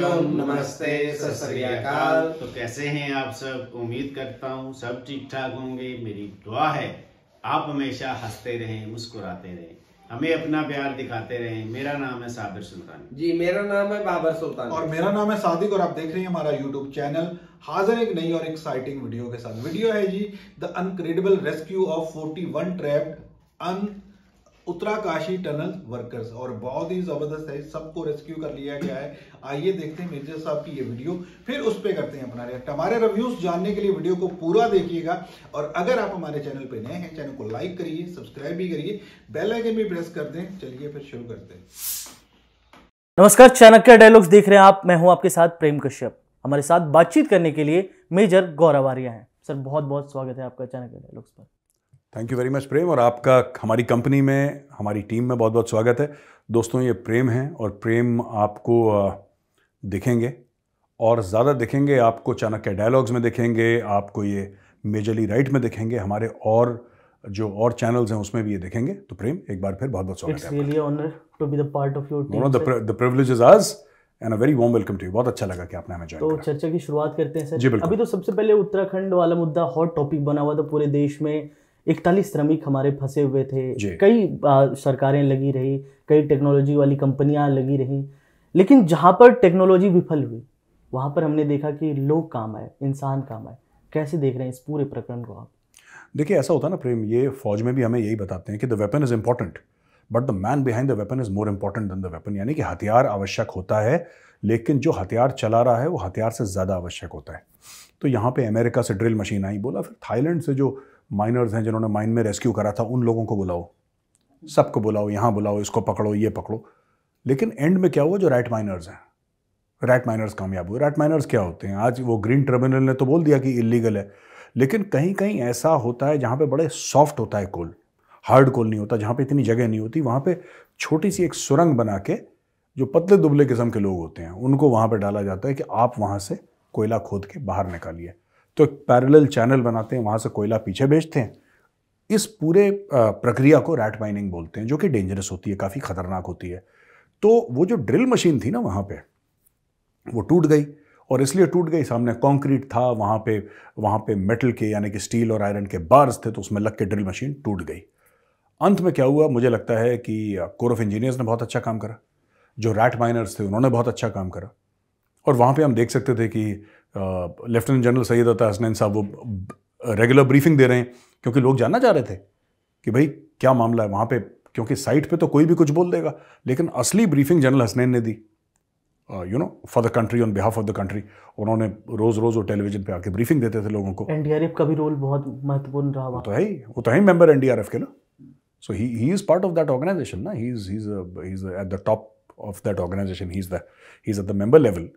नमस्ते तो कैसे हैं आप सब उम्मीद करता हूँ सब ठीक ठाक होंगे मेरी दुआ है आप हमेशा हंसते रहें मुस्कुराते रहें हमें अपना प्यार दिखाते रहें मेरा नाम है साबिर सुल्तान जी मेरा नाम है बाबर सुल्तान और मेरा नाम है सादिक और आप देख रहे हैं हमारा यूट्यूब चैनल हाजिर एक नई और एक्साइटिंग वीडियो के साथ वीडियो है जी the incredible rescue of forty one trapped Uttarkashi tunnel workers और बहुत ही जबरदस्त है सबको रेस्क्यू कर लिया गया है आइए देखते हैं मेजर साहब की ये वीडियो फिर उस पर करते हैं अपना रिएक्ट हमारे रिव्यूज जानने के लिए वीडियो को पूरा देखिएगा और अगर आप हमारे चैनल पर नए हैं चैनल को लाइक करिए सब्सक्राइब भी करिए बेलाइकन भी प्रेस कर दें चलिए फिर शुरू करते हैं नमस्कार चाणक्य डायलॉग्स देख रहे हैं आप मैं हूं आपके साथ प्रेम कश्यप हमारे साथ बातचीत करने के लिए मेजर गौरव आर्या हैं सर बहुत बहुत स्वागत है आपका चाणक्य डायलॉग्स पर थैंक यू वेरी मच प्रेम और आपका हमारी कंपनी में हमारी टीम में बहुत बहुत स्वागत है दोस्तों ये प्रेम है और प्रेम आपको दिखेंगे और ज़्यादा दिखेंगे आपको चाणक्य डायलॉग्स में दिखेंगे आपको ये मेजरली राइट में दिखेंगे हमारे और जो और चैनल्स हैं उसमें भी ये देखेंगे तो प्रेम एक बार फिर बहुत बहुत स्वागत है and a very welcome to बहुत अच्छा लगा कि आपने हमें तो चर्चा की शुरुआत करते हैं सर जी बिल्कुल अभी तो सबसे पहले उत्तराखंड वाला मुद्दा हॉट टॉपिक बना हुआ था पूरे देश में इकतालीस श्रमिक हमारे फंसे हुए थे कई सरकारें लगी रही कई टेक्नोलॉजी वाली कंपनियां लगी रही लेकिन जहां पर टेक्नोलॉजी विफल हुई वहां पर हमने देखा कि लोग काम आए इंसान काम आए कैसे देख रहे हैं इस पूरे प्रकरण को आप देखिए ऐसा होता है ना प्रेम ये फौज में भी हमें यही बताते हैं कि the weapon is important but the man behind the weapon is more important than the weapon यानी कि हथियार आवश्यक होता है लेकिन जो हथियार चला रहा है वो हथियार से ज़्यादा आवश्यक होता है तो यहाँ पे अमेरिका से ड्रिल मशीन आई बोला फिर थाईलैंड से जो माइनर्स हैं जिन्होंने माइन में रेस्क्यू करा था उन लोगों को बुलाओ सबको बुलाओ यहाँ बुलाओ इसको पकड़ो ये पकड़ो लेकिन एंड में क्या हुआ जो राइट माइनर्स हैं राइट माइनर्स कामयाब हुए राइट माइनर्स क्या होते हैं आज वो ग्रीन ट्रिब्यूनल ने तो बोल दिया कि इलीगल है लेकिन कहीं कहीं ऐसा होता है जहाँ पे बड़े सॉफ्ट होता है कोल हार्ड कोल नहीं होता जहाँ पे इतनी जगह नहीं होती वहाँ पे छोटी सी एक सुरंग बना के जो पतले दुबले किस्म के लोग होते हैं उनको वहाँ पर डाला जाता है कि आप वहाँ से कोयला खोद के बाहर निकालिए तो एक पैरेलल चैनल बनाते हैं वहाँ से कोयला पीछे भेजते हैं इस पूरे प्रक्रिया को रैट माइनिंग बोलते हैं जो कि डेंजरस होती है काफ़ी ख़तरनाक होती है तो वो जो ड्रिल मशीन थी ना वहाँ पे वो टूट गई और इसलिए टूट गई सामने कंक्रीट था वहाँ पे वहाँ पे मेटल के यानी कि स्टील और आयरन के बार्स थे तो उसमें लग के ड्रिल मशीन टूट गई अंत में क्या हुआ मुझे लगता है कि कोर ऑफ इंजीनियर्स ने बहुत अच्छा काम करा जो रैट माइनर्स थे उन्होंने बहुत अच्छा काम करा और वहाँ पे हम देख सकते थे कि लेफ्टिनेंट जनरल सैयद अता हसनैन साहब वो रेगुलर ब्रीफिंग दे रहे हैं क्योंकि लोग जानना चाह रहे थे कि भाई क्या मामला है वहाँ पे क्योंकि साइट पे तो कोई भी कुछ बोल देगा लेकिन असली ब्रीफिंग जनरल हसनैन ने दी you know for the country on behalf of the country उन्होंने रोज रोज वो टेलीविजन पे आके ब्रीफिंग देते थे लोगों को एनडीआरएफ का भी रोल बहुत महत्वपूर्ण रहा वो तो है ही वो तो है ही मेंबर एनडीआरएफ के ना so he he is part of that organisation ना he is he is at the top of that organisation he is the he is at the member level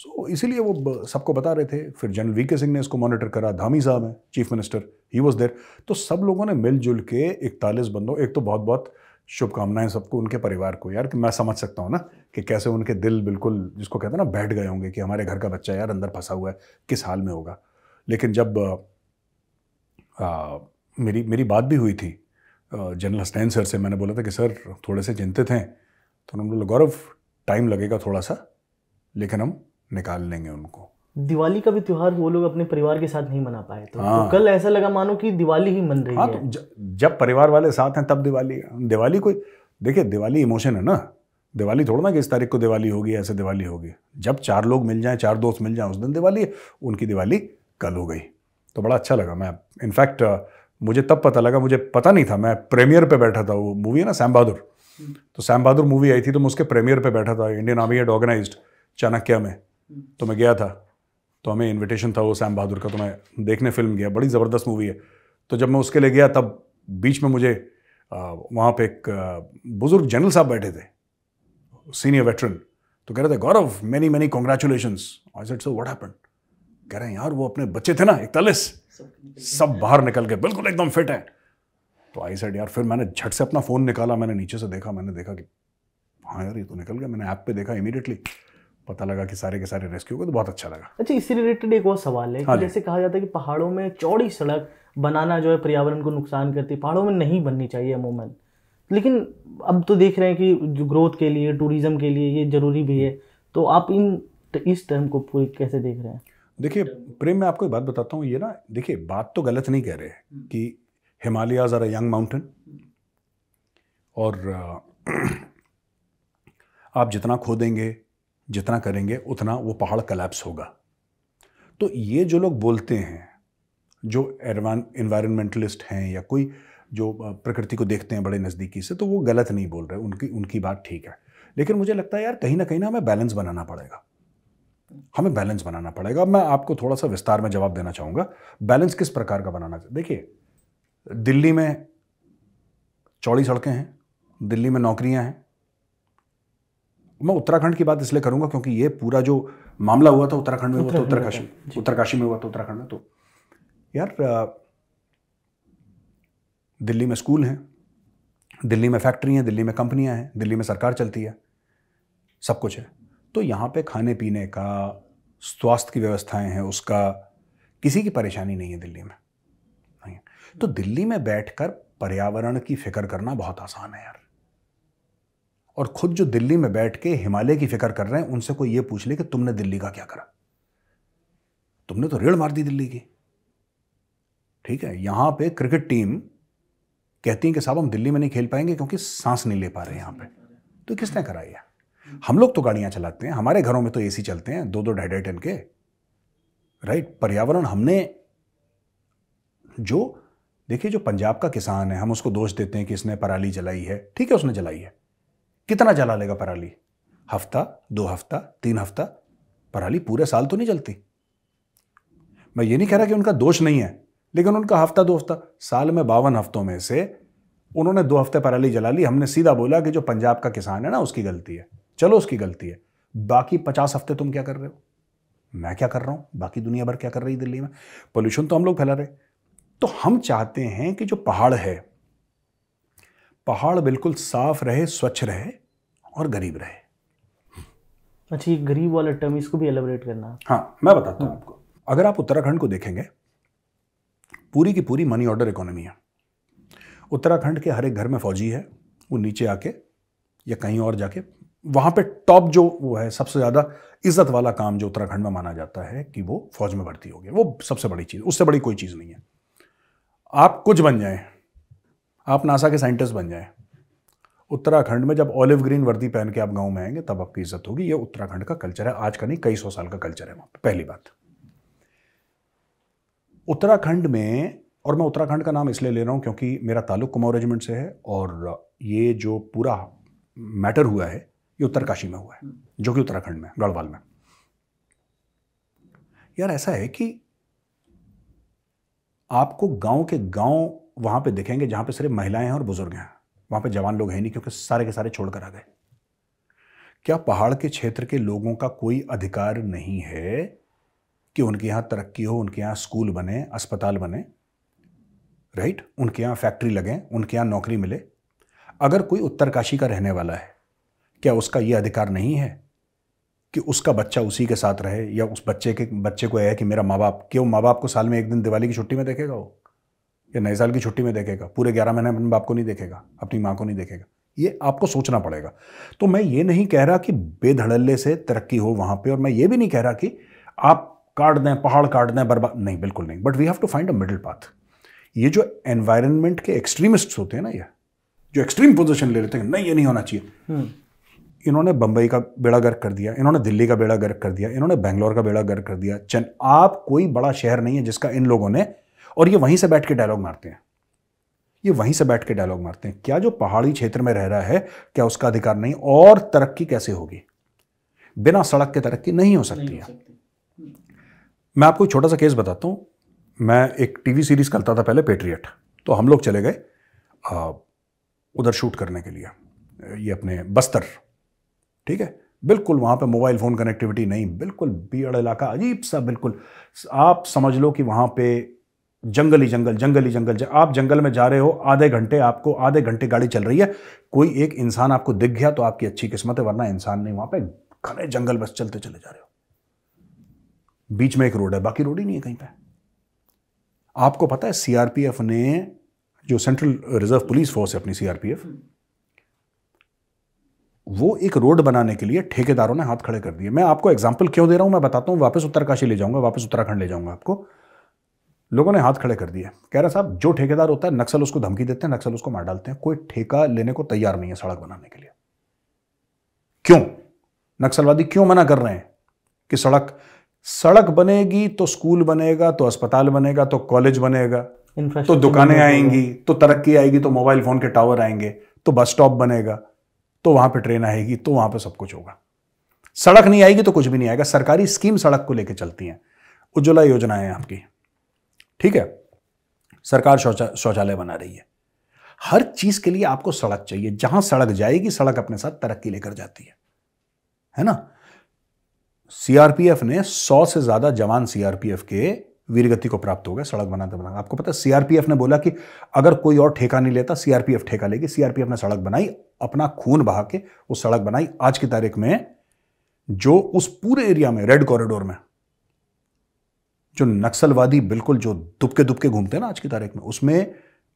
so so, इसीलिए वो सबको बता रहे थे फिर जनरल वी के सिंह ने इसको मॉनिटर करा धामी साहब हैं chief minister he was there तो सब लोगों ने मिलजुल के इकतालीस बंदों एक तो बहुत बहुत शुभकामनाएं सबको उनके परिवार को यार कि मैं समझ सकता हूँ ना कि कैसे उनके दिल बिल्कुल जिसको कहते हैं ना बैठ गए होंगे कि हमारे घर का बच्चा यार अंदर फंसा हुआ है किस हाल में होगा लेकिन जब आ, मेरी मेरी बात भी हुई थी जनरल हसनैन सर से मैंने बोला था कि सर थोड़े से चिंतित हैं तो उन्होंने बोला गौरव टाइम लगेगा थोड़ा सा लेकिन हम निकाल लेंगे उनको दिवाली का भी त्यौहार वो लोग अपने परिवार के साथ नहीं मना पाए तो, तो हाँ। तो कल ऐसा लगा मानो कि दिवाली ही मन रही हाँ, है तो जब परिवार वाले साथ हैं तब दिवाली दिवाली कोई देखिए दिवाली इमोशन है ना दिवाली थोड़ा ना कि इस तारीख को दिवाली होगी ऐसे दिवाली होगी जब चार लोग मिल जाए चार दोस्त मिल जाए उस दिन दिवाली उनकी दिवाली कल हो गई तो बड़ा अच्छा लगा मैं इनफैक्ट मुझे तब पता लगा मुझे पता नहीं था मैं प्रीमियर पे बैठा था वो मूवी है ना सैम हम्म। बहादुर तो सैम बहादुर मूवी आई थी तो मैं उसके प्रीमियर पे बैठा था इंडियन आर्मी एड ऑर्गेनाइज चाणक्य में तो मैं गया था तो हमें इन्विटेशन था वो सैम बहादुर का तो मैं देखने फिल्म गया बड़ी ज़बरदस्त मूवी है तो जब मैं उसके लिए गया तब बीच में मुझे वहाँ पे एक बुज़ुर्ग जनरल साहब बैठे थे सीनियर वेटरन तो कह रहे थे Gaurav many many congratulation I said happen कह रहे हैं यार वो अपने बच्चे थे ना इकतालीस सब बाहर निकल गए बिल्कुल एकदम फिट हैं तो आई सेड यार फिर मैंने झट से अपना फ़ोन निकाला मैंने नीचे से देखा मैंने देखा कि हाँ यार ये तो निकल गया मैंने ऐप पे देखा इमीडिएटली पता लगा कि सारे के सारे रेस्क्यू हुए तो बहुत अच्छा लगा अच्छा इससे रिलेटेड एक और सवाल है हाँ कि जैसे कहा जाता है कि पहाड़ों में चौड़ी सड़क बनाना जो है पर्यावरण को नुकसान करती है पहाड़ों में नहीं बननी चाहिए अमूमन लेकिन अब तो देख रहे हैं कि ग्रोथ के लिए टूरिज़्म के लिए ये ज़रूरी भी है तो आप इन इस टर्म को पूरी कैसे देख रहे हैं देखिए प्रेम मैं आपको एक बात बताता हूँ ये ना देखिए बात तो गलत नहीं कह रहे हैं कि Himalayas are a young mountain और आप जितना खोदेंगे जितना करेंगे उतना वो पहाड़ कलेप्स होगा तो ये जो लोग बोलते हैं जो एडवान इन्वायरमेंटलिस्ट हैं या कोई जो प्रकृति को देखते हैं बड़े नज़दीकी से तो वो गलत नहीं बोल रहे उनकी उनकी बात ठीक है लेकिन मुझे लगता है यार कहीं ना कहीं ना हमें बैलेंस बनाना पड़ेगा हमें बैलेंस बनाना पड़ेगा मैं आपको थोड़ा सा विस्तार में जवाब देना चाहूँगा बैलेंस किस प्रकार का बनाना देखिए दिल्ली में चौड़ी सड़कें हैं दिल्ली में नौकरियां हैं मैं उत्तराखंड की बात इसलिए करूंगा क्योंकि ये पूरा जो मामला हुआ था उत्तराखंड में हुआ था उत्तरकाशी उत्तरकाशी में हुआ था उत्तराखंड में तो यार दिल्ली में स्कूल हैं दिल्ली में फैक्ट्री हैं दिल्ली में कंपनियां हैं दिल्ली में सरकार चलती है सब कुछ है तो यहाँ पे खाने पीने का स्वास्थ्य की व्यवस्थाएं हैं उसका किसी की परेशानी नहीं है दिल्ली में नहीं तो दिल्ली में बैठकर पर्यावरण की फिक्र करना बहुत आसान है यार और खुद जो दिल्ली में बैठ के हिमालय की फिक्र कर रहे हैं उनसे कोई ये पूछ ले कि तुमने दिल्ली का क्या करा तुमने तो रेड़ मार दी दिल्ली की ठीक है यहां पे क्रिकेट टीम कहती है कि साहब हम दिल्ली में नहीं खेल पाएंगे क्योंकि सांस नहीं ले पा रहे यहां पे तो किसने कराई है हम लोग तो गाड़ियां चलाते हैं हमारे घरों में तो एसी चलते हैं दो दो ढाई ढाई टन के राइट पर्यावरण हमने जो देखिए जो पंजाब का किसान है हम उसको दोष देते हैं कि इसने पराली जलाई है ठीक है उसने जलाई है कितना जला लेगा पराली हफ्ता दो हफ्ता तीन हफ्ता पराली पूरे साल तो नहीं जलती मैं ये नहीं कह रहा कि उनका दोष नहीं है लेकिन उनका हफ्ता दो हफ्ता साल में बावन हफ्तों में से उन्होंने दो हफ्ते पराली जला ली हमने सीधा बोला कि जो पंजाब का किसान है ना उसकी गलती है चलो उसकी गलती है बाकी पचास हफ्ते तुम क्या कर रहे हो मैं क्या कर रहा हूं बाकी दुनिया भर क्या कर रही है दिल्ली में पोल्यूशन तो हम लोग फैला रहे तो हम चाहते हैं कि जो पहाड़ है पहाड़ बिल्कुल साफ रहे स्वच्छ रहे और गरीब रहे अच्छा ये गरीब वाला टर्म इसको भी एलिब्रेट करना हाँ मैं बताता हूँ आपको अगर आप उत्तराखंड को देखेंगे पूरी की पूरी मनी ऑर्डर इकोनॉमी है उत्तराखंड के हर एक घर में फौजी है वो नीचे आके या कहीं और जाके वहाँ पे टॉप जो वो है सबसे ज़्यादा इज्जत वाला काम जो उत्तराखंड में माना जाता है कि वो फौज में भर्ती हो गया वो सबसे बड़ी चीज़ उससे बड़ी कोई चीज़ नहीं है आप कुछ बन जाएं आप नासा के साइंटिस्ट बन जाएं उत्तराखंड में जब ऑलिव ग्रीन वर्दी पहन के आप गांव में आएंगे तब आपकी इज्जत होगी ये उत्तराखंड का कल्चर है आज का नहीं कई सौ साल का कल्चर है वहां पर पहली बात उत्तराखंड में और मैं उत्तराखंड का नाम इसलिए ले रहा हूं क्योंकि मेरा ताल्लुक कुमाऊं रेजिमेंट से है और ये जो पूरा मैटर हुआ है ये उत्तरकाशी में हुआ है जो कि उत्तराखंड में गढ़वाल में यार ऐसा है कि आपको गांव के गांव वहाँ पे दिखेंगे जहाँ पे सिर्फ महिलाएं हैं और बुजुर्ग हैं वहाँ पे जवान लोग हैं नहीं क्योंकि सारे के सारे छोड़कर आ गए क्या पहाड़ के क्षेत्र के लोगों का कोई अधिकार नहीं है कि उनके यहाँ तरक्की हो उनके यहाँ स्कूल बने अस्पताल बने राइट उनके यहाँ फैक्ट्री लगें उनके यहाँ नौकरी मिले अगर कोई उत्तरकाशी का रहने वाला है क्या उसका ये अधिकार नहीं है कि उसका बच्चा उसी के साथ रहे या उस बच्चे के बच्चे को यह है कि मेरा माँ बाप क्यों माँ बाप को साल में एक दिन दिवाली की छुट्टी में देखेगा वो या नए साल की छुट्टी में देखेगा पूरे ग्यारह महीने अपने बाप को नहीं देखेगा अपनी माँ को नहीं देखेगा ये आपको सोचना पड़ेगा तो मैं ये नहीं कह रहा कि बेधड़ल्ले से तरक्की हो वहाँ पे और मैं ये भी नहीं कह रहा कि आप काट दें पहाड़ काट दें बर्बाद नहीं बिल्कुल नहीं but we have to find a middle path ये जो एनवायरनमेंट के एक्सट्रीमिस्ट होते हैं ना ये जो एक्सट्रीम पोजिशन ले लेते हैं नहीं ये नहीं होना चाहिए हम्म। इन्होंने बंबई का बेड़ा गर्क कर दिया इन्होंने दिल्ली का बेड़ा गर्क कर दिया इन्होंने बैंगलोर का बेड़ा गर्क कर दिया चन आप कोई बड़ा शहर नहीं है जिसका इन लोगों ने और ये वहीं से बैठ के डायलॉग मारते हैं ये वहीं से बैठ के डायलॉग मारते हैं क्या जो पहाड़ी क्षेत्र में रह रहा है क्या उसका अधिकार नहीं और तरक्की कैसे होगी बिना सड़क के तरक्की नहीं हो सकती है मैं आपको एक छोटा सा केस बताता हूँ मैं एक टीवी सीरीज करता था पहले पेट्रियट तो हम लोग चले गए उधर शूट करने के लिए ये अपने बस्तर ठीक है बिल्कुल वहाँ पे मोबाइल फ़ोन कनेक्टिविटी नहीं बिल्कुल बीड़ इलाका अजीब सा बिल्कुल आप समझ लो कि वहाँ पे जंगली जंगल जंगली जंगल जब आप जंगल में जा रहे हो आधे घंटे आपको आधे घंटे गाड़ी चल रही है कोई एक इंसान आपको दिख गया तो आपकी अच्छी किस्मत है वरना इंसान नहीं वहां पे घने जंगल बस चलते चले जा रहे हो बीच में एक रोड है बाकी रोड ही नहीं है कहीं पे आपको पता है सीआरपीएफ ने जो सेंट्रल रिजर्व पुलिस फोर्स है अपनी सीआरपीएफ वो एक रोड बनाने के लिए ठेकेदारों ने हाथ खड़े कर दिए मैं आपको एग्जाम्पल क्यों दे रहा हूं मैं बताता हूं वापस उत्तरकाशी ले जाऊंगा वापस उत्तराखंड ले जाऊंगा आपको लोगों ने हाथ खड़े कर दिए कह रहा साहब जो ठेकेदार होता है नक्सल उसको धमकी देते हैं नक्सल उसको मार डालते हैं कोई ठेका लेने को तैयार नहीं है सड़क बनाने के लिए क्यों नक्सलवादी क्यों मना कर रहे हैं कि सड़क सड़क बनेगी तो स्कूल बनेगा तो अस्पताल बनेगा तो कॉलेज बनेगा तो दुकानें आएंगी तो तरक्की आएगी तो मोबाइल फोन के टावर आएंगे तो बस स्टॉप बनेगा तो वहां पे ट्रेन आएगी तो वहां पे सब कुछ होगा सड़क नहीं आएगी तो कुछ भी नहीं आएगा सरकारी स्कीम सड़क को लेकर चलती है उज्ज्वला योजनाएं आपकी ठीक है सरकार शौचालय बना रही है हर चीज के लिए आपको सड़क चाहिए जहां सड़क जाएगी सड़क अपने साथ तरक्की लेकर जाती है है ना सीआरपीएफ ने सौ से ज्यादा जवान सीआरपीएफ के वीरगति को प्राप्त हो गए सड़क बनाते बनाते आपको पता है सीआरपीएफ ने बोला कि अगर कोई और ठेका नहीं लेता सीआरपीएफ ठेका लेगी सीआरपीएफ ने सड़क बनाई अपना खून बहा के वो सड़क बनाई आज की तारीख में जो उस पूरे एरिया में रेड कॉरिडोर में जो नक्सलवादी बिल्कुल जो दुबके दुबके घूमते हैं ना आज की तारीख में उसमें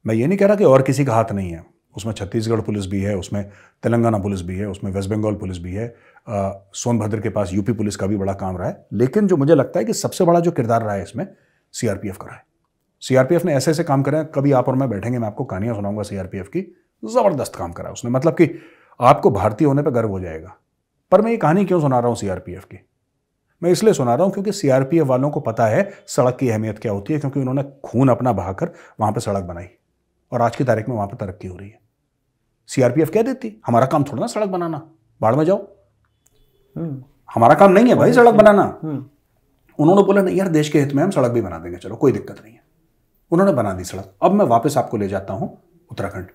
मैं ये नहीं कह रहा कि और किसी का हाथ नहीं है उसमें छत्तीसगढ़ पुलिस भी है उसमें तेलंगाना पुलिस भी है उसमें वेस्ट बंगाल पुलिस भी है सोनभद्र के पास यूपी पुलिस का भी बड़ा काम रहा है लेकिन जो मुझे लगता है कि सबसे बड़ा जो किरदार रहा है इसमें सीआरपीएफ का रहा है सीआरपीएफ ने ऐसे ऐसे काम करे कभी आप और मैं बैठेंगे मैं आपको कहानियां सुनाऊंगा सीआरपीएफ की ज़बरदस्त काम करा उसने मतलब कि आपको भारतीय होने पर गर्व हो जाएगा पर मैं ये कहानी क्यों सुना रहा हूँ सीआरपीएफ की मैं इसलिए सुना रहा हूँ क्योंकि सीआरपीएफ वालों को पता है सड़क की अहमियत क्या होती है क्योंकि उन्होंने खून अपना बहाकर वहां पर सड़क बनाई और आज की तारीख में वहां पर तरक्की हो रही है सीआरपीएफ कह देती हमारा काम थोड़ा ना सड़क बनाना बाढ़ में जाओ हम्म। हमारा काम नहीं है भाई सड़क हम्म। बनाना हम्म। उन्होंने बोला नहीं यार देश के हित में हम सड़क भी बना देंगे चलो कोई दिक्कत नहीं है उन्होंने बना दी सड़क अब मैं वापस आपको ले जाता हूँ उत्तराखंड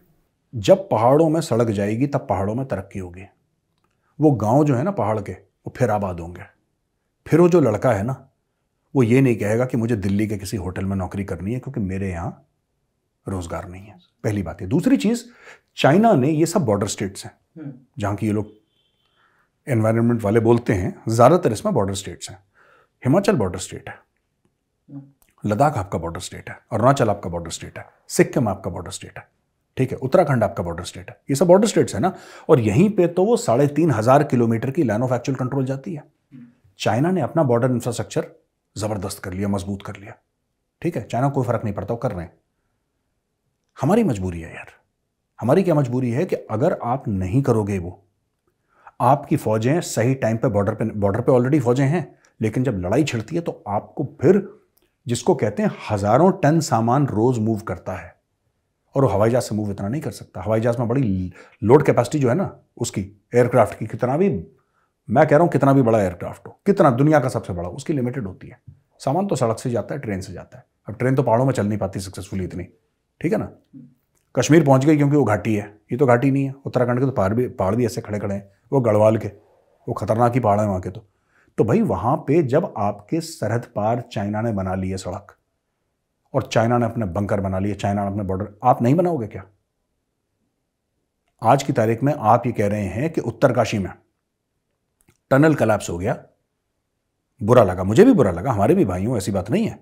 जब पहाड़ों में सड़क जाएगी तब पहाड़ों में तरक्की होगी वो गांव जो है ना पहाड़ के वो फिर आबाद होंगे फिर वो जो लड़का है ना वो ये नहीं कहेगा कि मुझे दिल्ली के किसी होटल में नौकरी करनी है क्योंकि मेरे यहाँ रोजगार नहीं है पहली बात है दूसरी चीज़ चाइना ने ये सब बॉर्डर स्टेट्स हैं हम्म। जहाँ की ये लोग एनवायरमेंट वाले बोलते हैं ज़्यादातर इसमें बॉर्डर स्टेट्स हैं हिमाचल बॉर्डर स्टेट है हम्म। लद्दाख आपका बॉर्डर स्टेट है अरुणाचल आपका बॉर्डर स्टेट है सिक्किम आपका बॉर्डर स्टेट है ठीक है उत्तराखंड आपका बॉर्डर स्टेट है ये सब बॉर्डर स्टेट्स है ना और यहीं पे तो वो साढ़े तीन हज़ार किलोमीटर की लाइन ऑफ एक्चुअल कंट्रोल जाती है चाइना ने अपना बॉर्डर इंफ्रास्ट्रक्चर ज़बरदस्त कर लिया मजबूत कर लिया ठीक है चाइना कोई फ़र्क नहीं पड़ता वो कर रहे हैं हमारी मजबूरी है यार हमारी क्या मजबूरी है कि अगर आप नहीं करोगे वो आपकी फ़ौजें सही टाइम पे बॉर्डर पे बॉर्डर पे ऑलरेडी फ़ौजें हैं लेकिन जब लड़ाई छिड़ती है तो आपको फिर जिसको कहते हैं हज़ारों टन सामान रोज़ मूव करता है और हवाई जहाज़ से मूव इतना नहीं कर सकता हवाई जहाज़ में बड़ी लोड कैपेसिटी जो है ना उसकी एयरक्राफ्ट की कितना भी मैं कह रहा हूँ कितना भी बड़ा एयरक्राफ्ट हो कितना दुनिया का सबसे बड़ा उसकी लिमिटेड होती है सामान तो सड़क से जाता है ट्रेन से जाता है अब ट्रेन तो पहाड़ों में चल नहीं पाती सक्सेसफुली इतनी ठीक है ना कश्मीर पहुंच गई क्योंकि वो घाटी है ये तो घाटी नहीं है उत्तराखंड के तो पहाड़ भी पहाड़ भी ऐसे खड़े खड़े हैं वो गढ़वाल के वो खतरनाक ही पहाड़ है वहाँ के तो तो भाई वहाँ पे जब आपके सरहद पार चाइना ने बना ली है सड़क और चाइना ने अपने बंकर बना लिए चाइना ने अपने बॉर्डर आप नहीं बनाओगे क्या आज की तारीख में आप ये कह रहे हैं कि उत्तरकाशी में टनल कलाप्स हो गया बुरा लगा मुझे भी बुरा लगा हमारे भी भाई हूं ऐसी बात नहीं है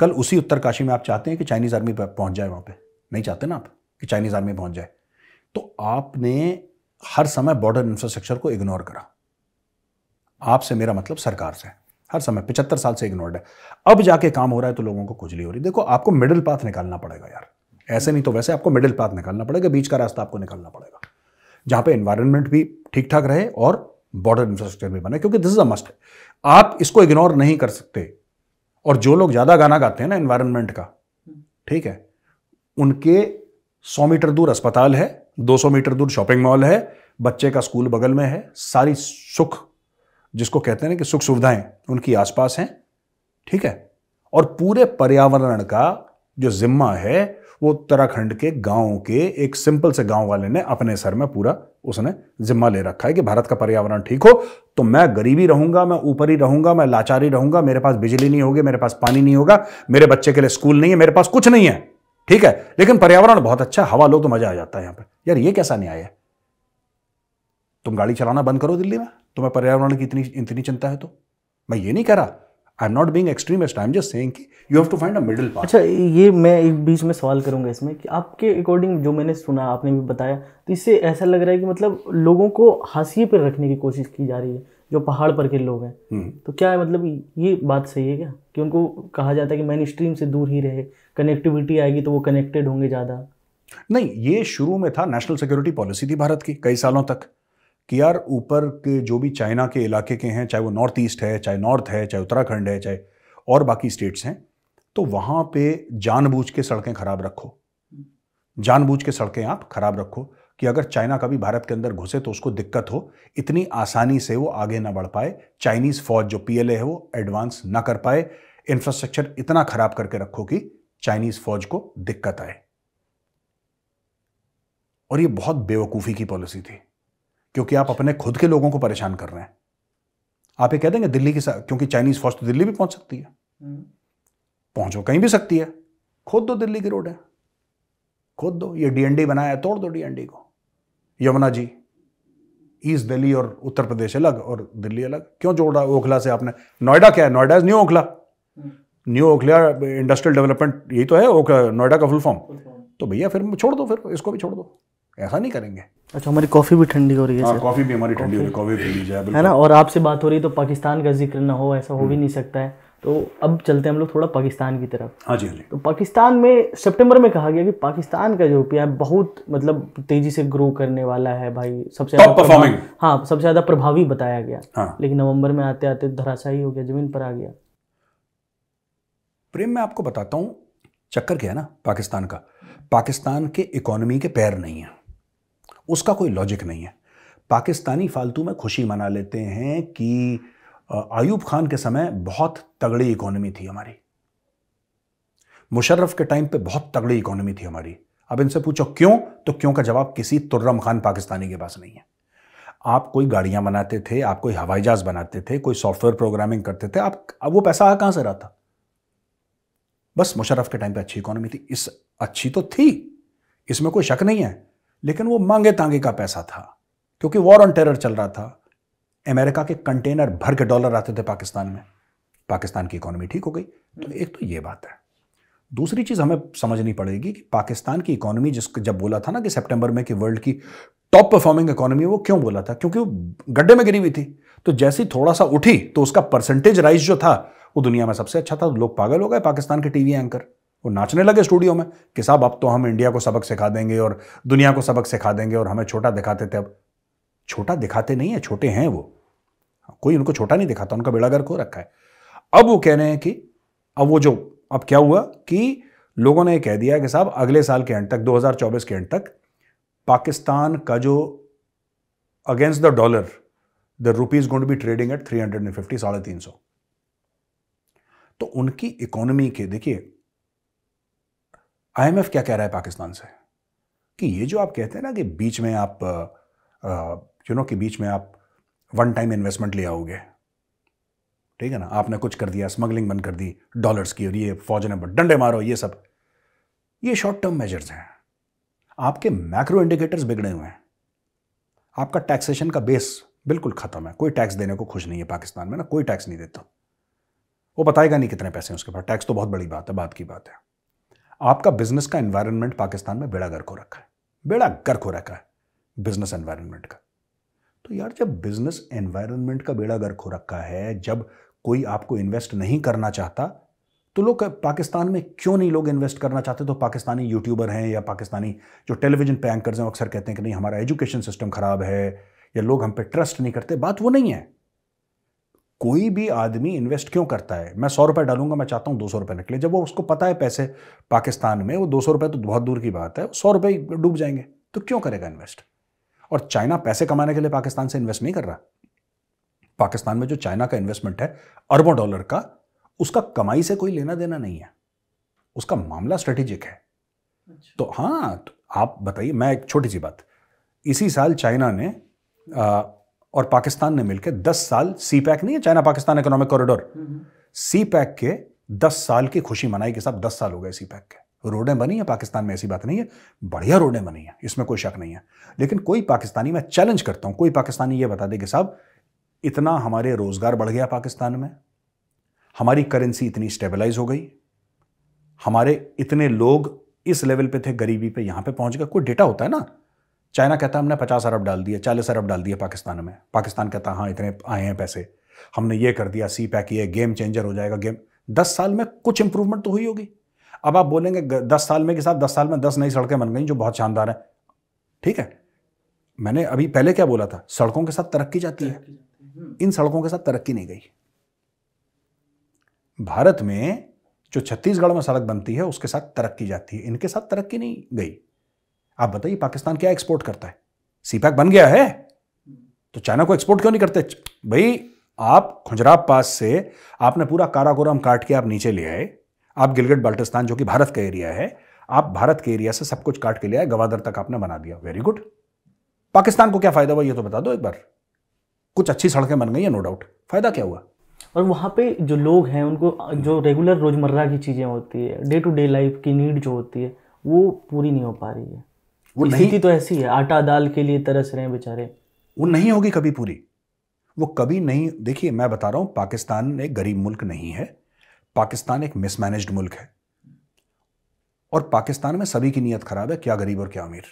कल उसी उत्तरकाशी में आप चाहते हैं कि चाइनीज आर्मी पहुंच जाए वहां पे नहीं चाहते ना आप कि चाइनीज आर्मी पहुंच जाए तो आपने हर समय बॉर्डर इंफ्रास्ट्रक्चर को इग्नोर करा आपसे मेरा मतलब सरकार से हर समय पिछहत्तर साल से इग्नोर्ड है अब जाके काम हो रहा है तो लोगों को खुजली हो रही देखो आपको मिडिल पाथ निकालना पड़ेगा यार ऐसे नहीं तो वैसे आपको मिडिल पाथ निकालना पड़ेगा बीच का रास्ता आपको निकालना पड़ेगा जहां पे इन्वायरमेंट भी ठीक ठाक रहे और बॉर्डर इंफ्रास्ट्रक्चर भी बने क्योंकि दिस इज अ मस्ट आप इसको इग्नोर नहीं कर सकते और जो लोग ज़्यादा गाना गाते हैं ना इन्वायरमेंट का ठीक है उनके 100 मीटर दूर अस्पताल है 200 मीटर दूर शॉपिंग मॉल है बच्चे का स्कूल बगल में है सारी सुख जिसको कहते हैं कि सुख सुविधाएं उनकी आसपास हैं ठीक है और पूरे पर्यावरण का जो जिम्मा है वो उत्तराखंड के गांव के एक सिंपल से गांव वाले ने अपने सर में पूरा उसने जिम्मा ले रखा है कि भारत का पर्यावरण ठीक हो तो मैं गरीबी रहूंगा मैं ऊपर ही रहूंगा मैं लाचारी रहूंगा मेरे पास बिजली नहीं होगी मेरे पास पानी नहीं होगा मेरे बच्चे के लिए स्कूल नहीं है मेरे पास कुछ नहीं है ठीक है लेकिन पर्यावरण बहुत अच्छा हवा लो तो मजा आ जाता है यहां पर यार ये कैसा न्याय है तुम गाड़ी चलाना बंद करो दिल्ली में तुम्हें पर्यावरण की इतनी इतनी चिंता है तो मैं ये नहीं कह रहा I am not being extremist I am just saying कि you have to find a middle path अच्छा ये मैं एक बीच में सवाल करूंगा इसमें कि आपके अकॉर्डिंग जो मैंने सुना आपने भी बताया तो इससे ऐसा लग रहा है कि मतलब लोगों को हाशिए पर रखने की कोशिश की जा रही है जो पहाड़ पर के लोग हैं हम्म। तो क्या है मतलब ये बात सही है क्या कि उनको कहा जाता है कि मैन स्ट्रीम से दूर ही रहे कनेक्टिविटी आएगी तो वो कनेक्टेड होंगे ज़्यादा नहीं ये शुरू में था नेशनल सिक्योरिटी पॉलिसी थी भारत की कई सालों तक कि यार ऊपर के जो भी चाइना के इलाके के हैं चाहे वो नॉर्थ ईस्ट है चाहे नॉर्थ है चाहे उत्तराखंड है चाहे और बाकी स्टेट्स हैं तो वहाँ पे जानबूझ के सड़कें खराब रखो जानबूझ के सड़कें आप खराब रखो कि अगर चाइना कभी भारत के अंदर घुसे तो उसको दिक्कत हो इतनी आसानी से वो आगे ना बढ़ पाए चाइनीज़ फौज जो पीएलए है वो एडवांस ना कर पाए इंफ्रास्ट्रक्चर इतना खराब करके रखो कि चाइनीज़ फौज को दिक्कत आए और ये बहुत बेवकूफ़ी की पॉलिसी थी क्योंकि आप अपने खुद के लोगों को परेशान कर रहे हैं आप ये कह देंगे दिल्ली की क्योंकि चाइनीज फौज तो दिल्ली भी पहुंच सकती है हम्म। पहुंचो कहीं भी सकती है खोद दो दिल्ली की रोड है खोद दो ये डीएनडी बनाया तोड़ दो डीएनडी को यमुना जी ईस्ट दिल्ली और उत्तर प्रदेश अलग और दिल्ली अलग क्यों जोड़ रहा है ओखला से आपने नोएडा क्या है Noida is new Okhla hmm. New Okhla industrial development यही तो है ओखला नोएडा का फुल फॉर्म तो भैया फिर छोड़ दो फिर इसको भी छोड़ दो ऐसा नहीं करेंगे अच्छा हमारी कॉफ़ी भी ठंडी हो रही है हाँ, कॉफ़ी भी हमारी ठंडी हो रही है कॉफ़ी पी लीजिए है ना और आपसे बात हो रही है तो पाकिस्तान का जिक्र ना हो ऐसा हो भी हम्म। नहीं सकता है तो अब चलते हैं हम लोग थोड़ा पाकिस्तान की तरफ हाँ जी हाँ जी तो पाकिस्तान में सितंबर में कहा गया कि पाकिस्तान का जो रुपया है बहुत मतलब तेजी से ग्रो करने वाला है भाई सबसे ज़्यादा हाँ सबसे ज़्यादा प्रभावी बताया गया हाँ। लेकिन नवंबर में आते आते धराशायी हो गया जमीन पर आ गया प्रेम मैं आपको बताता हूँ चक्कर क्या है ना पाकिस्तान का पाकिस्तान के इकोनॉमी के पैर नहीं है उसका कोई लॉजिक नहीं है पाकिस्तानी फालतू में खुशी मना लेते हैं कि आयूब खान के समय बहुत तगड़ी इकोनॉमी थी हमारी मुशर्रफ के टाइम पे बहुत तगड़ी इकोनॉमी थी हमारी अब इनसे पूछो क्यों तो क्यों का जवाब किसी तुर्रम खान पाकिस्तानी के पास नहीं है आप कोई गाड़ियां बनाते थे आप कोई हवाई जहाज बनाते थे कोई सॉफ्टवेयर प्रोग्रामिंग करते थे आप अब वो पैसा कहां से रहा था बस मुशर्रफ के टाइम पे अच्छी इकोनॉमी थी इस अच्छी तो थी इसमें कोई शक नहीं है लेकिन वो मांगे तांगे का पैसा था क्योंकि वॉर ऑन टेरर चल रहा था अमेरिका के कंटेनर भर के डॉलर आते थे पाकिस्तान में पाकिस्तान की इकोनॉमी ठीक हो गई तो एक तो ये बात है दूसरी चीज़ हमें समझनी पड़ेगी कि पाकिस्तान की इकोनॉमी जिसको जब बोला था ना कि सितंबर में कि वर्ल्ड की टॉप परफॉर्मिंग इकोनॉमी वो क्यों बोला था क्योंकि वो गड्ढे में गिरी हुई थी तो जैसी थोड़ा सा उठी तो उसका परसेंटेज राइज जो था वो दुनिया में सबसे अच्छा था लोग पागल हो गए पाकिस्तान के टीवी एंकर वो नाचने लगे स्टूडियो में कि साहब अब तो हम इंडिया को सबक सिखा देंगे और दुनिया को सबक सिखा देंगे और हमें छोटा दिखाते थे अब छोटा दिखाते नहीं है छोटे हैं वो कोई उनको छोटा नहीं दिखाता उनका बेड़ा घर को रखा है अब वो कह रहे हैं कि अब वो जो अब क्या हुआ कि लोगों ने कह दिया कि साहब अगले साल के एंड तक 2024 के एंड तक पाकिस्तान का जो against the dollar the rupees is be trading at three hundred and fifty साढ़े तीन सौ तो उनकी इकोनॉमी के देखिए आईएमएफ क्या कह रहा है पाकिस्तान से कि ये जो आप कहते हैं ना कि बीच में आप यू नो कि बीच में आप वन टाइम इन्वेस्टमेंट ले आओगे ठीक है ना आपने कुछ कर दिया स्मगलिंग बंद कर दी डॉलर्स की और ये फौज ने डंडे मारो ये सब ये शॉर्ट टर्म मेजर्स हैं आपके मैक्रो इंडिकेटर्स बिगड़े हुए हैं आपका टैक्सेशन का बेस बिल्कुल खत्म है कोई टैक्स देने को खुश नहीं है पाकिस्तान में ना कोई टैक्स नहीं देता वो बताएगा नहीं कितने पैसे हैं उसके पास टैक्स तो बहुत बड़ी बात है बात की बात है आपका बिजनेस का एनवायरनमेंट पाकिस्तान में बेड़ा गर्क हो रखा है बेड़ा गर्क हो रखा है बिजनेस एनवायरनमेंट का तो यार जब बिजनेस एनवायरनमेंट का बेड़ा गर्क हो रखा है जब कोई आपको इन्वेस्ट नहीं करना चाहता तो लोग पाकिस्तान में क्यों नहीं लोग इन्वेस्ट करना चाहते तो पाकिस्तानी यूट्यूबर हैं या पाकिस्तानी जो टेलीविजन पे एंकर्स हैं अक्सर कहते हैं कि नहीं हमारा एजुकेशन सिस्टम ख़राब है या लोग हम पे ट्रस्ट नहीं करते बात वो नहीं है कोई भी आदमी इन्वेस्ट क्यों करता है मैं सौ रुपये डालूंगा मैं चाहता हूँ दो सौ रुपये निकले जब वो उसको पता है पैसे पाकिस्तान में वो दो सौ रुपये तो बहुत दूर की बात है सौ रुपये डूब जाएंगे तो क्यों करेगा इन्वेस्ट और चाइना पैसे कमाने के लिए पाकिस्तान से इन्वेस्ट नहीं कर रहा पाकिस्तान में जो चाइना का इन्वेस्टमेंट है अरबों डॉलर का उसका कमाई से कोई लेना देना नहीं है उसका मामला स्ट्रेटेजिक है अच्छा। तो हाँ तो आप बताइए मैं एक छोटी सी बात इसी साल चाइना ने और पाकिस्तान ने मिलकर दस साल सी पैक नहीं है China Pakistan economic corridor CPEC के दस साल की खुशी मनाई के साथ दस साल हो गए सी पैक के रोडें बनी है पाकिस्तान में ऐसी बात नहीं है बढ़िया रोडें बनी है इसमें कोई शक नहीं है लेकिन कोई पाकिस्तानी मैं चैलेंज करता हूं कोई पाकिस्तानी ये बता दे कि साहब इतना हमारे रोजगार बढ़ गया पाकिस्तान में हमारी करेंसी इतनी स्टेबलाइज हो गई हमारे इतने लोग इस लेवल पे थे गरीबी पे यहां पे पहुंच गए कोई डेटा होता है ना चाइना कहता हमने पचास अरब डाल दिए चालीस अरब डाल दिए पाकिस्तान में पाकिस्तान कहता हाँ इतने आए हैं पैसे हमने ये कर दिया सी पैक ये गेम चेंजर हो जाएगा गेम दस साल में कुछ इंप्रूवमेंट तो हुई होगी अब आप बोलेंगे दस साल में के साथ दस साल में दस नई सड़कें बन गई जो बहुत शानदार हैं ठीक है मैंने अभी पहले क्या बोला था सड़कों के साथ तरक्की जाती है हम्म। इन सड़कों के साथ तरक्की नहीं गई भारत में जो छत्तीसगढ़ में सड़क बनती है उसके साथ तरक्की जाती है इनके साथ तरक्की नहीं गई आप बताइए पाकिस्तान क्या एक्सपोर्ट करता है सीपैक बन गया है तो चाइना को एक्सपोर्ट क्यों नहीं करते भाई आप खुजराब पास से आपने पूरा काराकोरम काट के आप नीचे ले आए आप गिलगट बाल्टिस्तान जो कि भारत का एरिया है आप भारत के एरिया से सब कुछ काट के ले आए गवादर तक आपने बना दिया वेरी गुड पाकिस्तान को क्या फ़ायदा हुआ ये तो बता दो एक बार कुछ अच्छी सड़कें बन गई हैं नो डाउट फ़ायदा क्या हुआ और वहाँ पे जो लोग हैं उनको जो रेगुलर रोज़मर्रा की चीज़ें होती है डे टू डे लाइफ की नीड जो होती है वो पूरी नहीं हो पा रही है वो नहीं तो ऐसी है आटा दाल के लिए तरस रहे हैं बेचारे वो नहीं होगी कभी पूरी वो कभी नहीं देखिए मैं बता रहा हूं पाकिस्तान एक गरीब मुल्क नहीं है पाकिस्तान एक मिसमैनेज्ड मुल्क है और पाकिस्तान में सभी की नीयत ख़राब है क्या गरीब और क्या अमीर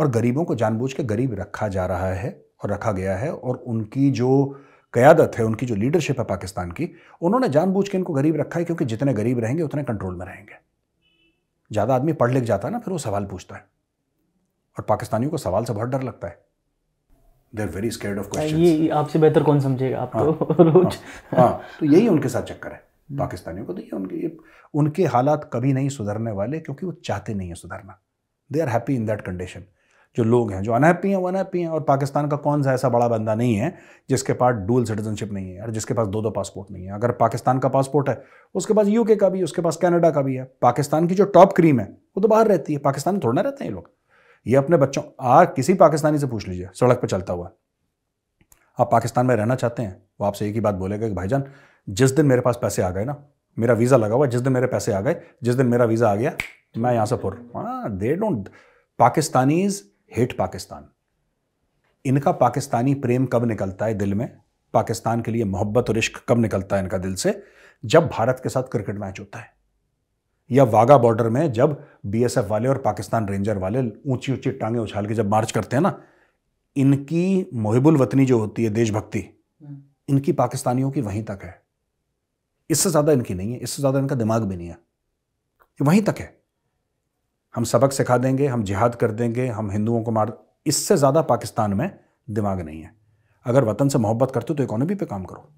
और गरीबों को जानबूझ के गरीब रखा जा रहा है और रखा गया है और उनकी जो कयादत है उनकी जो लीडरशिप है पाकिस्तान की उन्होंने जानबूझ के इनको गरीब रखा है क्योंकि जितने गरीब रहेंगे उतने कंट्रोल में रहेंगे ज़्यादा आदमी पढ़ लिख जाता है ना फिर वो सवाल पूछता है और पाकिस्तानियों को सवाल से बहुत डर लगता है they are very scared of question ये आपसे बेहतर कौन समझेगा आप तो हाँ, हाँ, रोज हाँ, हाँ तो यही उनके साथ चक्कर है पाकिस्तानियों को तो ये उनके उनके हालात कभी नहीं सुधरने वाले क्योंकि वो चाहते नहीं है सुधरना they are happy in that condition जो लोग हैं जो अनहैप्पी हैं वो अनहैप्पी हैं और पाकिस्तान का कौन सा ऐसा बड़ा बंदा नहीं है जिसके पास डूल सिटीजनशिप नहीं है और जिसके पास दो दो पासपोर्ट नहीं है अगर पाकिस्तान का पासपोर्ट है उसके पास यूके का भी उसके पास कनाडा का भी है पाकिस्तान की जो टॉप क्रीम है वो तो बाहर रहती है पाकिस्तान थोड़ा ना रहते हैं ये लोग ये अपने बच्चों आज किसी पाकिस्तानी से पूछ लीजिए सड़क पर चलता हुआ आप पाकिस्तान में रहना चाहते हैं वो आपसे एक ही बात बोलेगा कि भाईजान जिस दिन मेरे पास पैसे आ गए ना मेरा वीज़ा लगा हुआ जिस दिन मेरे पैसे आ गए जिस दिन मेरा वीज़ा आ गया मैं यहाँ से फुर they don't Pakistanis hate Pakistan इनका पाकिस्तानी प्रेम कब निकलता है दिल में पाकिस्तान के लिए मोहब्बत और इश्क कब निकलता है इनका दिल से जब भारत के साथ क्रिकेट मैच होता है या वाघा बॉर्डर में जब बीएसएफ वाले और पाकिस्तान रेंजर वाले ऊंची ऊंची टांगे उछाल के जब मार्च करते हैं ना इनकी मोहिबुल वतनी जो होती है देशभक्ति हम्म। इनकी पाकिस्तानियों की वहीं तक है इससे ज़्यादा इनकी नहीं है इससे ज़्यादा इनका दिमाग भी नहीं है वहीं तक है हम सबक सिखा देंगे हम जिहाद कर देंगे हम हिंदुओं को मार इससे ज़्यादा पाकिस्तान में दिमाग नहीं है अगर वतन से मोहब्बत करते हो तो इकोनॉमी पे काम करो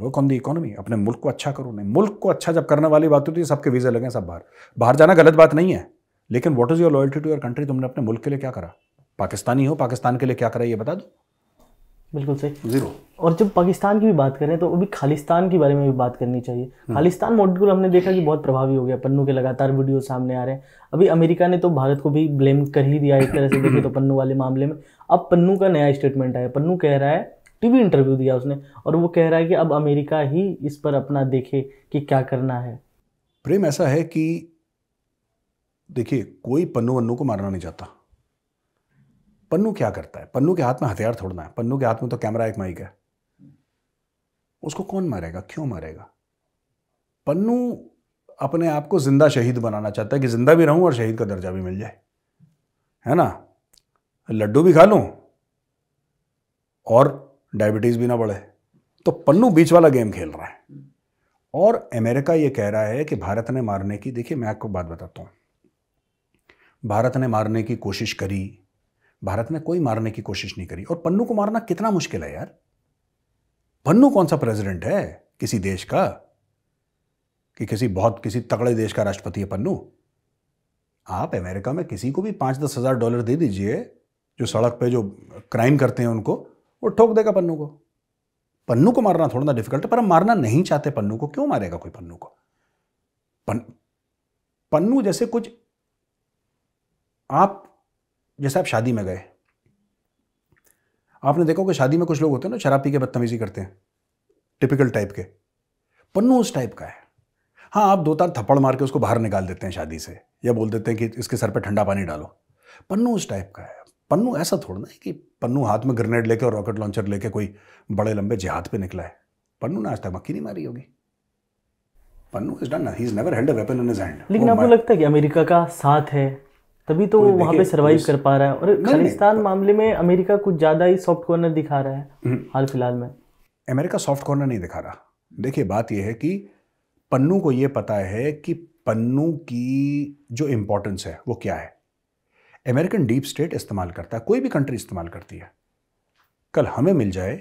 वर्क ऑन द इकोनॉमी अपने मुल्क को अच्छा करो नहीं मुल्क को अच्छा जब करने वाली बात होती है सबके वीज़े लगे सब बाहर बाहर जाना गलत बात नहीं है लेकिन what is your loyalty to your country तुमने अपने मुल्क के लिए क्या करा पाकिस्तानी हो पाकिस्तान के लिए क्या करा ये बता दो बिल्कुल सही जीरो और जब पाकिस्तान की भी बात करें तो अभी खालिस्तान के बारे में भी बात करनी चाहिए हम्म। खालिस्तान मॉडल हमने देखा कि बहुत प्रभावी हो गया पन्नू के लगातार वीडियो सामने आ रहे हैं अभी अमेरिका ने तो भारत को भी ब्लेम कर ही दिया एक तरह से देखें तो पन्नू वाले मामले में अब पन्नू का नया स्टेटमेंट आया पन्नू कह रहा है टीवी इंटरव्यू दिया उसने और वो कह रहा है कि अब अमेरिका ही इस पर अपना देखे कि क्या करना है प्रेम ऐसा है कि देखिए कोई पन्नू वन्नू को मारना नहीं चाहता पन्नू क्या करता है पन्नू के हाथ में हथियार थोड़ना है पन्नू के हाथ में तो कैमरा एक माइक है उसको कौन मारेगा क्यों मारेगा पन्नू अपने आप को जिंदा शहीद बनाना चाहता है कि जिंदा भी रहूं और शहीद का दर्जा भी मिल जाए है ना लड्डू भी खा लूं और डायबिटीज़ भी ना बढ़े तो पन्नू बीच वाला गेम खेल रहा है और अमेरिका ये कह रहा है कि भारत ने मारने की देखिए मैं आपको बात बताता हूँ भारत ने मारने की कोशिश करी भारत ने कोई मारने की कोशिश नहीं करी और पन्नू को मारना कितना मुश्किल है यार पन्नू कौन सा प्रेसिडेंट है किसी देश का कि किसी बहुत किसी तगड़े देश का राष्ट्रपति है पन्नू आप अमेरिका में किसी को भी पांच दस हज़ार डॉलर दे दीजिए जो सड़क पे जो क्राइम करते हैं उनको वो ठोक देगा पन्नू को पन्नू को मारना थोड़ा ना डिफिकल्ट पर हम मारना नहीं चाहते पन्नू को क्यों मारेगा कोई पन्नू को पन, पन्नू जैसे कुछ आप जैसे आप शादी में गए आपने देखो कि शादी में कुछ लोग होते हैं ना शराब पी के बदतमीजी करते हैं टिपिकल टाइप के पन्नू उस टाइप का है हाँ आप दो तार थप्पड़ मार के उसको बाहर निकाल देते हैं शादी से या बोल देते हैं कि इसके सर पे ठंडा पानी डालो पन्नू उस टाइप का है पन्नू ऐसा थोड़ा ना है कि पन्नू हाथ में ग्रेनेड लेके और रॉकेट लॉन्चर लेके कोई बड़े लंबे जिहाद पे निकला है पन्नू ने आज तक मक्की नहीं मारी होगी Pannu is done he is never held a weapon in his hand लेकिन oh आपको लगता है कि अमेरिका का साथ है तभी तो वहां वहाँ पे सरवाइव कर पा रहा है और खालिस्तान मामले में अमेरिका कुछ ज़्यादा ही सॉफ्ट कॉर्नर दिखा रहा है हम्म। हाल फिलहाल में अमेरिका सॉफ्ट कॉर्नर नहीं दिखा रहा देखिए बात यह है कि पन्नू को ये पता है कि पन्नू की जो इम्पोर्टेंस है वो क्या है अमेरिकन डीप स्टेट इस्तेमाल करता है कोई भी कंट्री इस्तेमाल करती है कल हमें मिल जाए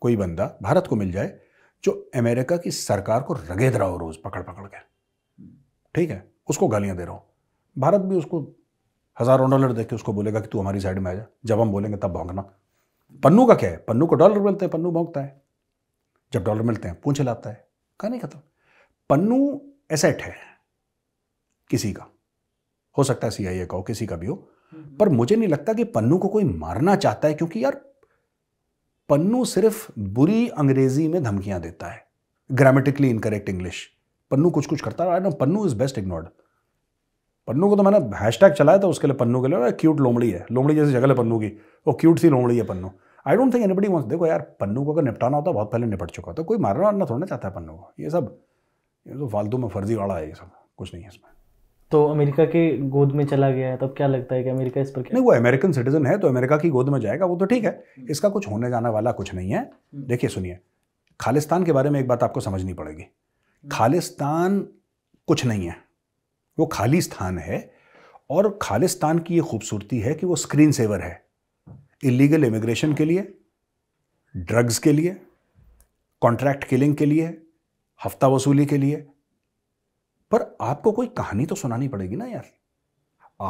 कोई बंदा भारत को मिल जाए जो अमेरिका की सरकार को रगे रहा हो रोज पकड़ पकड़ के ठीक है उसको गालियां दे रहा हूं भारत भी उसको हजारों डॉलर देके उसको बोलेगा कि तू हमारी साइड में आ जा जब हम बोलेंगे तब भोंगना पन्नू का क्या है पन्नू को डॉलर मिलते हैं पन्नू भोंगता है जब डॉलर मिलते हैं पूछ लाता है कहा नहीं खत्म पन्नू एसेट है किसी का हो सकता है सीआईए का हो किसी का भी हो पर मुझे नहीं लगता कि पन्नू को कोई मारना चाहता है क्योंकि यार पन्नू सिर्फ बुरी अंग्रेजी में धमकियां देता है ग्रामेटिकली इनकरेक्ट इंग्लिश पन्नू कुछ कुछ करता है Pannu is best ignored Pannu को तो मैंने हैशटैग चलाया था उसके लिए पन्नू के लिए क्यूट लोमड़ी है लोमड़ी जैसी जगह है पन्नू की वो क्यूट सी लोमड़ी है Pannu I don't think anybody wants देखो यार पन्नू को अगर निपटाना होता बहुत पहले निपट चुका होता कोई मारना वारना थोड़ा ना चाहता है पन्नू को ये सब ये तो फालतू में फर्जी वाड़ा है ये सब कुछ नहीं है इसमें तो अमेरिका के गोद में चला गया है तब क्या लगता है कि अमेरिका इस पर क्या नहीं वो अमेरिकन सिटीजन है तो अमेरिका की गोद में जाएगा वो तो ठीक है हम्म। इसका कुछ होने जाने वाला कुछ नहीं है हम्म। देखिए सुनिए खालिस्तान के बारे में एक बात आपको समझनी पड़ेगी हम्म। खालिस्तान कुछ नहीं है वो खाली स्थान है और खालिस्तान की ये खूबसूरती है कि वो स्क्रीन सेवर है इलीगल इमिग्रेशन के लिए ड्रग्स के लिए कॉन्ट्रैक्ट किलिंग के लिए हफ्ता वसूली के लिए पर आपको कोई कहानी तो सुनानी पड़ेगी ना यार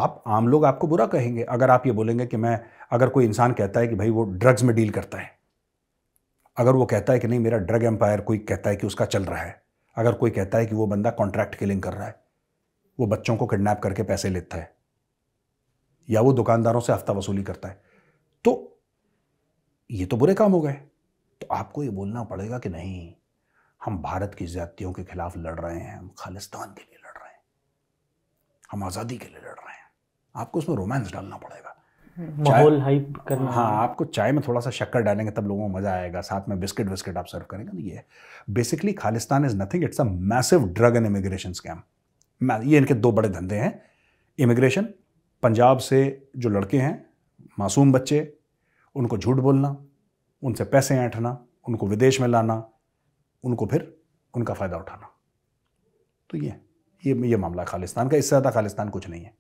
आप आम लोग आपको बुरा कहेंगे अगर आप ये बोलेंगे कि मैं अगर कोई इंसान कहता है कि भाई वो ड्रग्स में डील करता है अगर वो कहता है कि नहीं मेरा ड्रग एम्पायर कोई कहता है कि उसका चल रहा है अगर कोई कहता है कि वो बंदा कॉन्ट्रैक्ट किलिंग कर रहा है वो बच्चों को किडनैप करके पैसे लेता है या वो दुकानदारों से हफ्ता वसूली करता है तो ये तो बुरे काम हो गए तो आपको ये बोलना पड़ेगा कि नहीं हम भारत की ज्यादतियों के खिलाफ लड़ रहे हैं हम खालिस्तान के लिए लड़ रहे हैं हम आज़ादी के लिए लड़ रहे हैं आपको उसमें रोमांस डालना पड़ेगा हम्म, माहौल हाइप करना हाँ आपको चाय में थोड़ा सा शक्कर डालेंगे तब लोगों को मज़ा आएगा साथ में बिस्किट विस्किट आप सर्व करेंगे तो ये basically Khalistan is nothing it's a massive drug and immigration scam ये इनके दो बड़े धंधे हैं इमिग्रेशन पंजाब से जो लड़के हैं मासूम बच्चे उनको झूठ बोलना उनसे पैसे ऐंठना उनको विदेश में लाना उनको फिर उनका फ़ायदा उठाना तो ये ये ये मामला है खालिस्तान का इससे ज़्यादा खालिस्तान कुछ नहीं है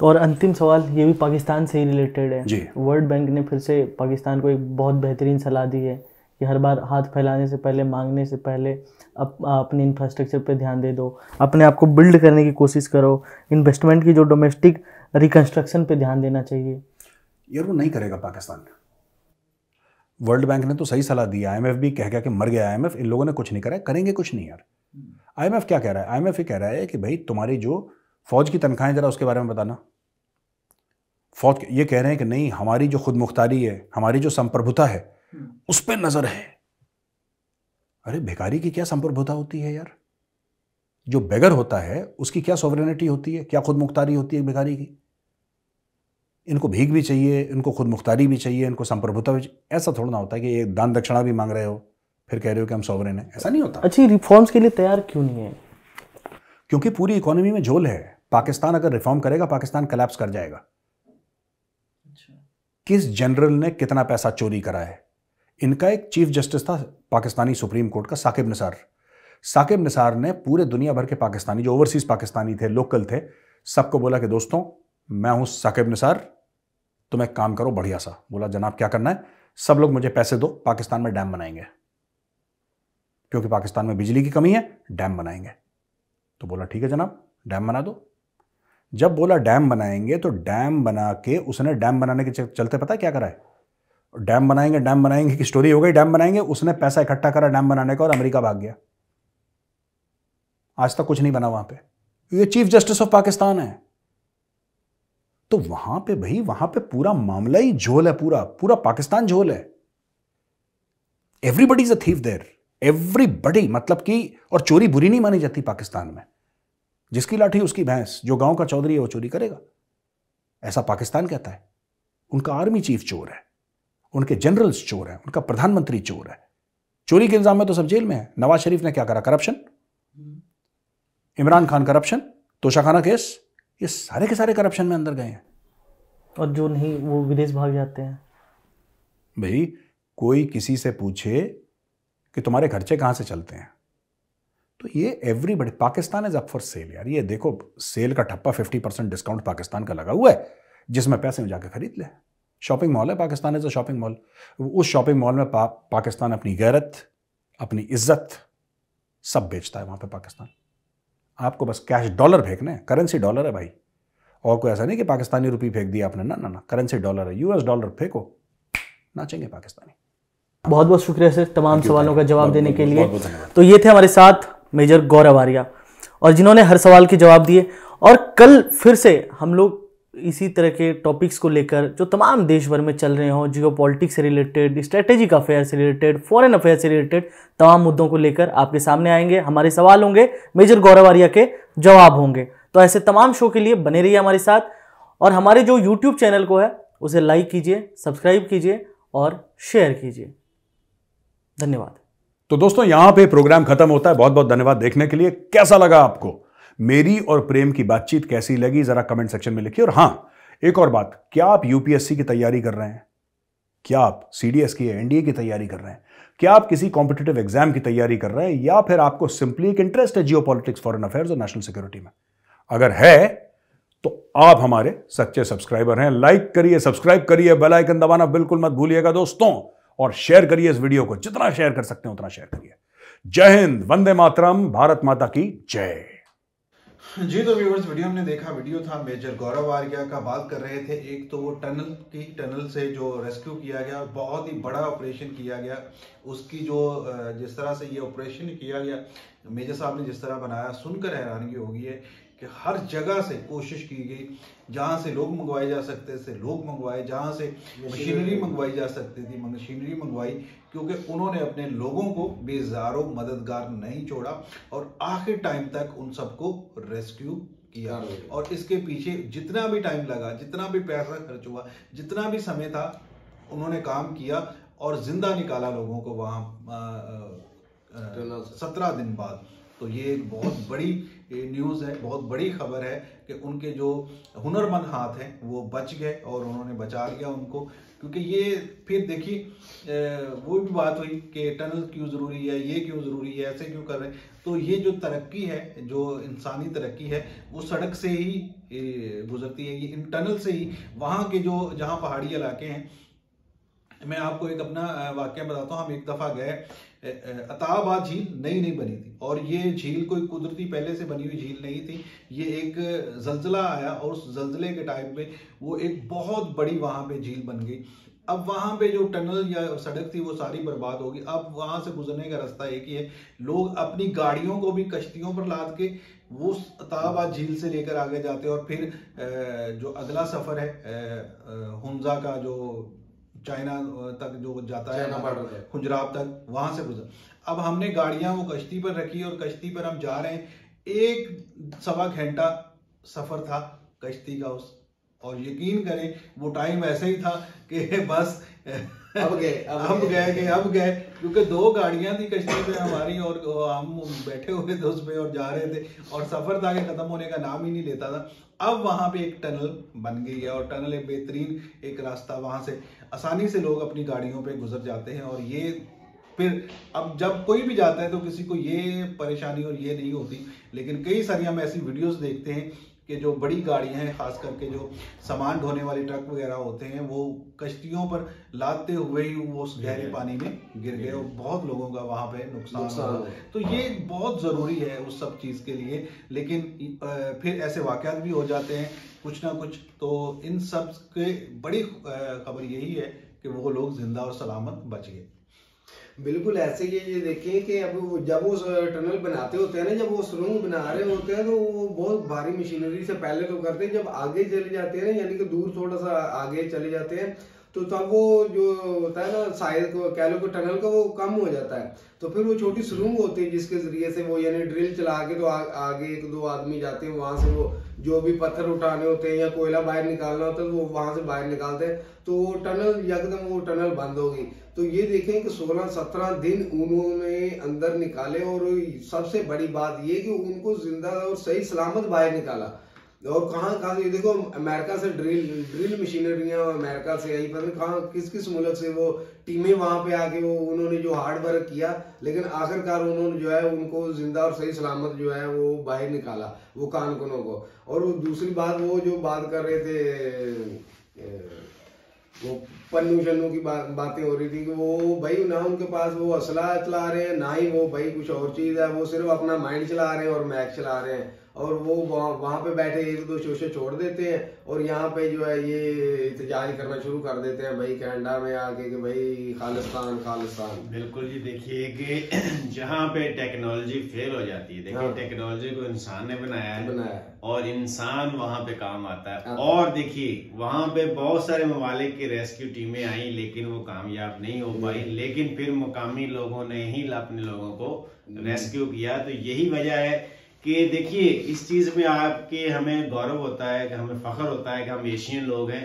तो और अंतिम सवाल ये भी पाकिस्तान से ही रिलेटेड है जी वर्ल्ड बैंक ने फिर से पाकिस्तान को एक बहुत बेहतरीन सलाह दी है कि हर बार हाथ फैलाने से पहले मांगने से पहले अप, अपने इंफ्रास्ट्रक्चर पर ध्यान दे दो अपने आप को बिल्ड करने की कोशिश करो इन्वेस्टमेंट की जो डोमेस्टिक रिकंस्ट्रक्शन पर ध्यान देना चाहिए यार वो नहीं करेगा पाकिस्तान वर्ल्ड बैंक ने तो सही सलाह दी आई एम एफ भी कह गया कि मर गया आई एम एफ इन लोगों ने कुछ नहीं करा करेंगे कुछ नहीं यार आई एम एफ क्या कह रहा है आई एफ ये कह रहा है कि भाई तुम्हारी जो फौज की तनख्वाहें ज़रा उसके बारे में बताना फौज ये कह रहे हैं कि नहीं हमारी जो खुद मुख्तारी है हमारी जो संप्रभुता है उस पर नज़र है अरे भिखारी की क्या संप्रभुता होती है यार जो बेगर होता है उसकी क्या सॉवरेनिटी होती है क्या खुद मुख्तारी होती है भिखारी की इनको भीख भी चाहिए इनको खुद मुख्तारी भी चाहिए इनको संप्रभुता भी ऐसा थोड़ा ना होता है कि एक दान दक्षिणा भी मांग रहे हो फिर कह रहे हो कि हम सॉवरेन हैं ऐसा नहीं होता अच्छी रिफॉर्म्स के लिए तैयार क्यों नहीं है क्योंकि पूरी इकोनॉमी में झोल है पाकिस्तान अगर रिफॉर्म करेगा पाकिस्तान कलेप्स कर जाएगा अच्छा। किस जनरल ने कितना पैसा चोरी करा है इनका एक चीफ जस्टिस था पाकिस्तानी सुप्रीम कोर्ट का साकिब निसार साकिब निसार ने पूरे दुनिया भर के पाकिस्तानी जो ओवरसीज पाकिस्तानी थे लोकल थे सबको बोला कि दोस्तों मैं हूं साकिब निसार तुम एक काम करो बढ़िया सा बोला जनाब क्या करना है सब लोग मुझे पैसे दो पाकिस्तान में डैम बनाएंगे क्योंकि पाकिस्तान में बिजली की कमी है डैम बनाएंगे तो बोला ठीक है जनाब डैम बना दो जब बोला डैम बनाएंगे तो डैम बना के उसने डैम बनाने के चलते पता है क्या करा है डैम बनाएंगे डैम बनाएंगे की स्टोरी हो गई डैम बनाएंगे उसने पैसा इकट्ठा करा डैम बनाने का और अमेरिका भाग गया आज तक कुछ नहीं बना वहां पे ये चीफ जस्टिस ऑफ पाकिस्तान है तो वहां पे भाई वहां पे पूरा मामला ही झोल है पूरा पूरा पाकिस्तान झोल है everybody is a thief there everybody मतलब कि और चोरी बुरी नहीं मानी जाती पाकिस्तान में जिसकी लाठी उसकी भैंस जो गांव का चौधरी है वो चोरी करेगा ऐसा पाकिस्तान कहता है उनका आर्मी चीफ चोर है उनके जनरल्स चोर है उनका प्रधानमंत्री चोर है चोरी के इल्जाम में तो सब जेल में है नवाज शरीफ ने क्या करा corruption hmm. Imran Khan corruption Toshakhana case ये सारे के सारे करप्शन में अंदर गए हैं और जो नहीं वो विदेश भाग जाते हैं भाई कोई किसी से पूछे कि तुम्हारे खर्चे कहाँ से चलते हैं तो ये everybody Pakistan is up for sale यार ये देखो सेल का ठप्पा फिफ्टी परसेंट डिस्काउंट पाकिस्तान का लगा हुआ है जिसमें पैसे में जाकर खरीद ले शॉपिंग मॉल है Pakistan is a shopping mall उस शॉपिंग मॉल में पा, पाकिस्तान अपनी गैरत अपनी इज्जत सब बेचता है वहाँ पे पाकिस्तान आपको बस कैश डॉलर फेंकना है करेंसी डॉलर है भाई और कोई ऐसा नहीं कि पाकिस्तानी रुपये फेंक दिया आपने ना ना ना करेंसी डॉलर है यूएस डॉलर फेंको नाचेंगे पाकिस्तानी बहुत बहुत शुक्रिया सर तमाम सवालों का जवाब देने के लिए तो ये थे हमारे साथ मेजर गौरव आर्या और जिन्होंने हर सवाल के जवाब दिए और कल फिर से हम लोग इसी तरह के टॉपिक्स को लेकर जो तमाम देश भर में चल रहे हों जियो पॉलिटिक्स से रिलेटेड स्ट्रेटेजिक अफेयर से रिलेटेड फॉरेन अफेयर से रिलेटेड तमाम मुद्दों को लेकर आपके सामने आएंगे हमारे सवाल होंगे मेजर गौरव आर्या के जवाब होंगे तो ऐसे तमाम शो के लिए बने रहिए हमारे साथ और हमारे जो यूट्यूब चैनल को है उसे लाइक कीजिए सब्सक्राइब कीजिए और शेयर कीजिए धन्यवाद तो दोस्तों यहाँ पे प्रोग्राम खत्म होता है बहुत बहुत धन्यवाद देखने के लिए कैसा लगा आपको मेरी और प्रेम की बातचीत कैसी लगी ज़रा कमेंट सेक्शन में लिखिए और हाँ एक और बात क्या आप यूपीएससी की तैयारी कर रहे हैं क्या आप सीडीएस की एनडीए की तैयारी कर रहे हैं क्या आप किसी कॉम्पिटेटिव एग्जाम की तैयारी कर रहे हैं या फिर आपको सिंपली एक इंटरेस्ट है जियो पॉलिटिक्स अफेयर्स और नेशनल सिक्योरिटी में अगर है तो आप हमारे सच्चे सब्सक्राइबर हैं लाइक करिए सब्सक्राइब करिए बेल आइकन दबाना बिल्कुल मत भूलिएगा दोस्तों और शेयर करिए इस वीडियो को जितना शेयर कर सकते हैं उतना शेयर करिए जय हिंद वंदे मातरम भारत माता की जय जी तो व्यूवर्स वीडियो हमने देखा वीडियो था मेजर गौरव आर्या का बात कर रहे थे एक तो वो टनल की टनल से जो रेस्क्यू किया गया बहुत ही बड़ा ऑपरेशन किया गया उसकी जो जिस तरह से ये ऑपरेशन किया गया मेजर साहब ने जिस तरह बनाया सुनकर हैरानगी होगी है कि हर जगह से कोशिश की गई जहाँ से लोग मंगवाए जा सकते थे लोग मंगवाए जहाँ से मशीनरी मंगवाई जा सकती थी मशीनरी मंगवाई क्योंकि उन्होंने अपने लोगों को बेजारो मददगार नहीं छोड़ा और आखिर टाइम तक उन सबको रेस्क्यू किया हाँ और इसके पीछे जितना भी टाइम लगा जितना भी पैसा खर्च हुआ जितना भी समय था उन्होंने काम किया और जिंदा निकाला लोगों को वहाँ तो सत्रह दिन बाद तो ये एक बहुत बड़ी न्यूज़ है बहुत बड़ी खबर है कि उनके जो हुनरमंद हाथ हैं वो बच गए और उन्होंने बचा लिया उनको क्योंकि ये फिर देखिए वो भी बात हुई कि टनल क्यों ज़रूरी है ये क्यों ज़रूरी है ऐसे क्यों कर रहे हैं तो ये जो तरक्की है जो इंसानी तरक्की है वो सड़क से ही गुजरती है ये इन टनल से ही वहाँ के जो जहाँ पहाड़ी इलाके हैं मैं आपको एक अपना वाक्य बताता हूँ हम एक दफ़ा गए अताबाद झील नई नई बनी थी और ये झील कोई कुदरती पहले से बनी हुई झील नहीं थी ये एक जल्जला आया और उस जल्जले के टाइम में वो एक बहुत बड़ी वहाँ पे झील बन गई अब वहाँ पे जो टनल या सड़क थी वो सारी बर्बाद होगी अब वहाँ से गुजरने का रास्ता एक ही है लोग अपनी गाड़ियों को भी कश्तियों पर लाद के वो अताबाद झील से लेकर आगे जाते हैं और फिर जो अगला सफ़र है हुंजा का जो चाइना तक जो जाता है खुंजराब तक वहां से गुजर अब हमने गाड़ियां वो कश्ती पर रखी और कश्ती पर हम जा रहे हैं एक सवा घंटा सफर था कश्ती का उस और यकीन करें वो टाइम ऐसे ही था कि बस अब गए अब, अब गए गए अब गए क्योंकि दो गाड़ियां थी कश्ती पे हमारी और हम बैठे हुए थे उसमें और जा रहे थे और सफर था खत्म होने का नाम ही नहीं लेता था अब वहां पे एक टनल बन गई है और टनल एक बेहतरीन एक रास्ता वहां से आसानी से लोग अपनी गाड़ियों पे गुजर जाते हैं और ये फिर अब जब कोई भी जाता है तो किसी को ये परेशानी और ये नहीं होती लेकिन कई सारी हम ऐसी वीडियोस देखते हैं कि जो बड़ी गाड़ियां हैं खास करके जो सामान ढोने वाले ट्रक वगैरह होते हैं वो कश्तियों पर लादते हुए ही वो उस गहरे पानी में गिर गए और बहुत लोगों का वहां पे नुकसान हुआ तो ये बहुत ज़रूरी है उस सब चीज़ के लिए लेकिन फिर ऐसे वाक़ भी हो जाते हैं कुछ ना कुछ तो इन सब के बड़ी खबर यही है कि वो लोग जिंदा और सलामत बच गए बिल्कुल ऐसे ही ये देखें कि अब जब वो टनल बनाते होते हैं ना जब वो सुरंग बना रहे होते हैं तो वो बहुत भारी मशीनरी से पहले तो करते हैं जब आगे चले जाते हैं ना यानी कि दूर थोड़ा सा आगे चले जाते हैं तो तब वो जो होता है ना साइज को कह लो टनल का वो कम हो जाता है तो फिर वो छोटी सुरंग होती है जिसके जरिए से वो यानी ड्रिल चला के तो आ, आगे एक दो आदमी जाते हैं वहां से वो जो भी पत्थर उठाने होते हैं या कोयला बाहर निकालना होता है वो वहां से बाहर निकालते हैं तो वो टनल यकदम वो टनल बंद हो गई तो ये देखें कि सोलह सत्रह दिन उन्होंने अंदर निकाले और सबसे बड़ी बात ये कि उनको जिंदा और सही सलामत बाहर निकाला और कहाँ कहाँ ये देखो अमेरिका से ड्रिल ड्रिल मशीनरियाँ अमेरिका से आई पता कहाँ किस किस मुल्क से वो टीमें वहाँ पे आके वो उन्होंने जो हार्ड वर्क किया लेकिन आखिरकार उन्होंने जो है उनको जिंदा और सही सलामत जो है वो बाहर निकाला वो कानकुनों को और वो दूसरी बात वो जो बात कर रहे थे वो पन्नू शन्नू की बा, बातें हो रही थी कि वो भाई ना उनके पास वो असला चला रहे हैं ना ही वो भाई कुछ और चीज़ है वो सिर्फ अपना माइंड चला रहे हैं और मैच चला रहे हैं और वो वहाँ वहाँ पे बैठे एक दो तो शोशे छोड़ देते हैं और यहाँ पे जो है ये इतजाज करना शुरू कर देते हैं भाई कैनेडा में आके कि भाई खालिस्तान खालिस्तान बिल्कुल जी देखिए कि जहाँ पे टेक्नोलॉजी फेल हो जाती है देखिए टेक्नोलॉजी हाँ। को इंसान ने बनाया है बनाया और इंसान वहाँ पे काम आता है हाँ। और देखिए वहाँ पे बहुत सारे ममालिक की रेस्क्यू टीमें आई लेकिन वो कामयाब नहीं हो पाई लेकिन फिर मुकामी लोगों ने ही अपने लोगों को रेस्क्यू किया तो यही वजह है कि देखिए इस चीज़ में आपके हमें गौरव होता है कि हमें फ़ख्र होता है कि हम एशियन लोग हैं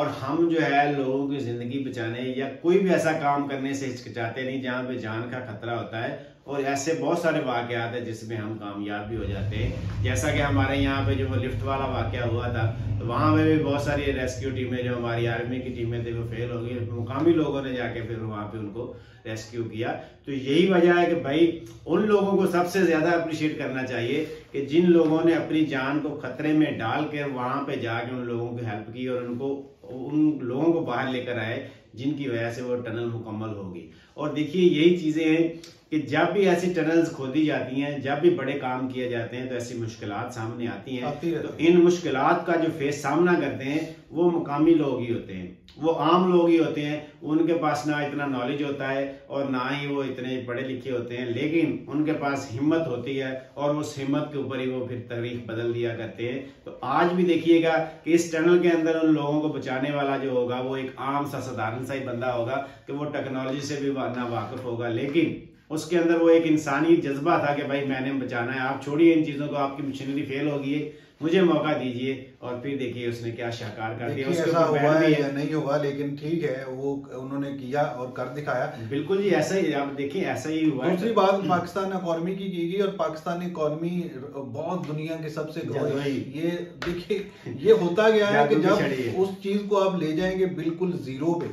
और हम जो है लोगों की ज़िंदगी बचाने या कोई भी ऐसा काम करने से हिचकिचाते नहीं जहाँ पे जान का खतरा होता है और ऐसे बहुत सारे वाकयात हैं जिसमें हम कामयाब भी हो जाते हैं जैसा कि हमारे यहाँ पे जो वो लिफ्ट वाला वाक़ हुआ था तो वहाँ पे भी बहुत सारी रेस्क्यू टीमें जो हमारी आर्मी की टीमें थी वो फेल हो गई मुकामी लोगों ने जाके फिर वहाँ पे उनको रेस्क्यू किया तो यही वजह है कि भाई उन लोगों को सबसे ज़्यादा अप्रिशिएट करना चाहिए कि जिन लोगों ने अपनी जान को खतरे में डाल कर वहाँ पर जाके उन लोगों की हेल्प की और उनको उन लोगों को बाहर लेकर आए जिनकी वजह से वो टनल मुकम्मल होगी और देखिए यही चीज़ें हैं कि जब भी ऐसी टनल्स खोदी जाती हैं जब भी बड़े काम किए जाते हैं तो ऐसी मुश्किल सामने आती हैं तो इन मुश्किल का जो फेस सामना करते हैं वो मुकामी लोग ही होते हैं वो आम लोग ही होते हैं उनके पास ना इतना नॉलेज होता है और ना ही वो इतने पढ़े लिखे होते हैं लेकिन उनके पास हिम्मत होती है और उस हिम्मत के ऊपर ही वो फिर तारीख बदल दिया करते हैं तो आज भी देखिएगा कि इस टनल के अंदर उन लोगों को बचाने वाला जो होगा वो एक आम सा साधारण सा ही बंदा होगा कि वो टेक्नोलॉजी से भी ना वाकफ होगा लेकिन उसके अंदर वो एक इंसानी जज्बा था कि भाई मैंने बचाना है आप छोड़िए इन चीज़ों को आपकी मशीनरी फेल हो गई है मुझे मौका दीजिए और फिर देखिए उसने क्या शाकार कर दिया उसके ऐसा हुआ है या नहीं हुआ लेकिन ठीक है वो उन्होंने किया और कर दिखाया बिल्कुल जी ऐसा ही आप देखिए ऐसा ही हुआ दूसरी बात हम्म। पाकिस्तान इकॉनमी की की गई और पाकिस्तान इकॉनमी बहुत दुनिया के सबसे ये देखिए ये होता गया है कि जब उस चीज को आप ले जाएंगे बिल्कुल जीरो पे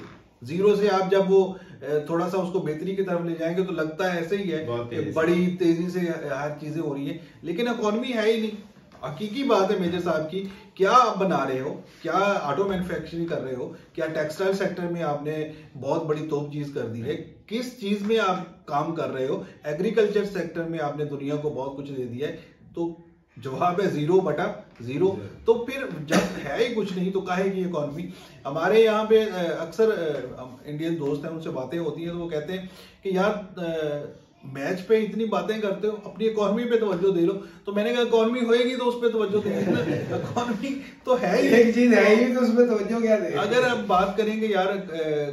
जीरो से आप जब वो थोड़ा सा उसको बेहतरी की तरफ ले जाएंगे तो लगता है ऐसे ही है बड़ी तेजी से हर चीजें हो रही है लेकिन इकोनॉमी है ही नहीं हकीकी बात है मेजर साहब की क्या आप बना रहे हो क्या ऑटो मैन्युफैक्चरिंग कर रहे हो क्या टेक्सटाइल सेक्टर में आपने बहुत बड़ी तोप चीज कर दी है किस चीज में आप काम कर रहे हो एग्रीकल्चर सेक्टर में आपने दुनिया को बहुत कुछ दे दिया है तो जवाब है जीरो बटा जीरो तो फिर जब है ही कुछ नहीं तो की इकोनॉमी हमारे यहाँ पे अक्सर इंडियन दोस्त हैं उनसे बातें होती हैं तो वो कहते हैं कि यार मैच पे इतनी बातें करते हो अपनी इकोनॉमी पे तवज्जो दे लो तो मैंने कहा इकोनॉमी होएगी तो उस पर तवज्जो दे इकोनॉमी तो है ही एक चीज है ही तो उस पर तवज्जो क्या दे अगर आप बात करेंगे यार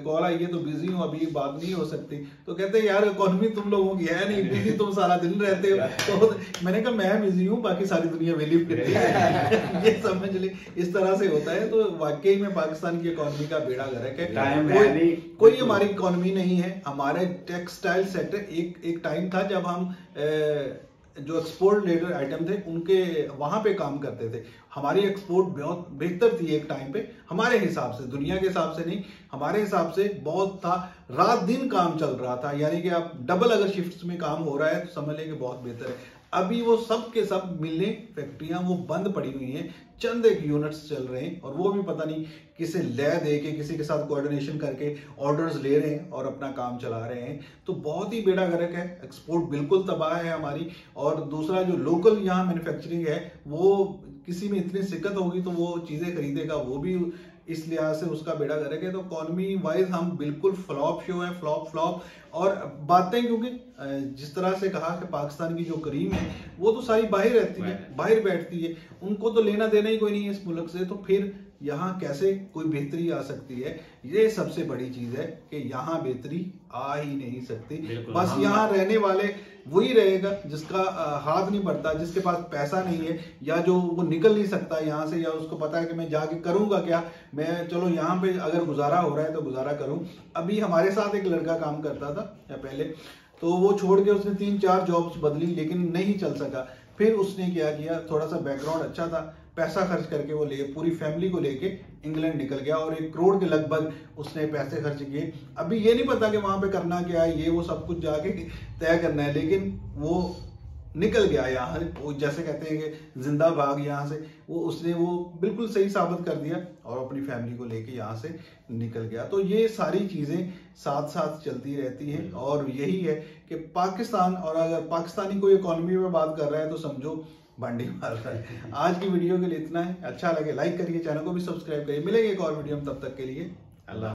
कॉल आई है तो बिजी हूँ अभी बात नहीं हो सकती तो कहते हैं यार इकोनॉमी तुम लोगों की है नहीं बिजी तुम सारा दिन रहते हो तो मैंने कहा मैं बिजी हूँ बाकी सारी दुनिया वेली फिर ये समझ ले इस तरह से होता है तो वाकई में पाकिस्तान की इकोनॉमी का बेड़ा गर्क है कोई हमारी इकोनॉमी नहीं है हमारे टेक्सटाइल सेक्टर एक एक टाइम था जब हम जो एक्सपोर्ट रिलेटेड आइटम थे उनके वहां पे काम करते थे हमारी एक्सपोर्ट बहुत बेहतर थी एक टाइम पे हमारे हिसाब से दुनिया के हिसाब से नहीं हमारे हिसाब से बहुत था रात दिन काम चल रहा था यानी कि आप डबल अगर शिफ्ट्स में काम हो रहा है तो समझ लें कि बहुत बेहतर है अभी वो सब के सब मिलने फैक्ट्रियां वो बंद पड़ी हुई हैं चंद एक यूनिट्स चल रहे हैं और वो भी पता नहीं किसे ले दे के किसी के साथ कोऑर्डिनेशन करके ऑर्डर्स ले रहे हैं और अपना काम चला रहे हैं तो बहुत ही बेड़ा गर्क है एक्सपोर्ट बिल्कुल तबाह है हमारी और दूसरा जो लोकल यहाँ मैन्युफैक्चरिंग है वो किसी में इतनी शिक्कत होगी तो वो चीज़ें खरीदेगा वो भी इस लिहाज से उसका बेड़ा करेंगे तो इकोनॉमी वाइज हम बिल्कुल फ्लॉप शो है फ्लॉप फ्लॉप और बातें क्योंकि जिस तरह से कहा कि पाकिस्तान की जो करीम है वो तो सारी बाहर रहती है बाहर बैठती है उनको तो लेना देना ही कोई नहीं है इस मुल्क से तो फिर यहाँ कैसे कोई बेहतरी आ सकती है ये सबसे बड़ी चीज है कि यहाँ बेहतरी आ ही नहीं सकती बस यहाँ रहने वाले वही रहेगा जिसका हाथ नहीं बढ़ता जिसके पास पैसा नहीं है या जो वो निकल नहीं सकता यहाँ से या उसको पता है कि मैं जाके करूँगा क्या मैं चलो यहाँ पे अगर गुजारा हो रहा है तो गुजारा करूँ अभी हमारे साथ एक लड़का काम करता था या पहले तो वो छोड़ के उसने तीन चार जॉब्स बदली लेकिन नहीं चल सका फिर उसने क्या किया थोड़ा सा बैकग्राउंड अच्छा था पैसा खर्च करके वो ले पूरी फैमिली को लेके इंग्लैंड निकल गया और एक करोड़ के लगभग उसने पैसे खर्च किए अभी ये नहीं पता कि वहां पे करना क्या है ये वो सब कुछ जाके तय करना है लेकिन वो निकल गया यहाँ वो जैसे कहते हैं कि जिंदा भाग यहाँ से वो उसने वो बिल्कुल सही साबित कर दिया और अपनी फैमिली को लेके यहाँ से निकल गया तो ये सारी चीज़ें साथ साथ चलती रहती हैं और यही है कि पाकिस्तान और अगर पाकिस्तानी कोई इकोनॉमी में बात कर रहा है तो समझो बांडी मार है आज की वीडियो के लिए इतना है अच्छा लगे लाइक करिए चैनल को भी सब्सक्राइब करिए मिलेंगे एक और वीडियो में तब तक के लिए अल्लाह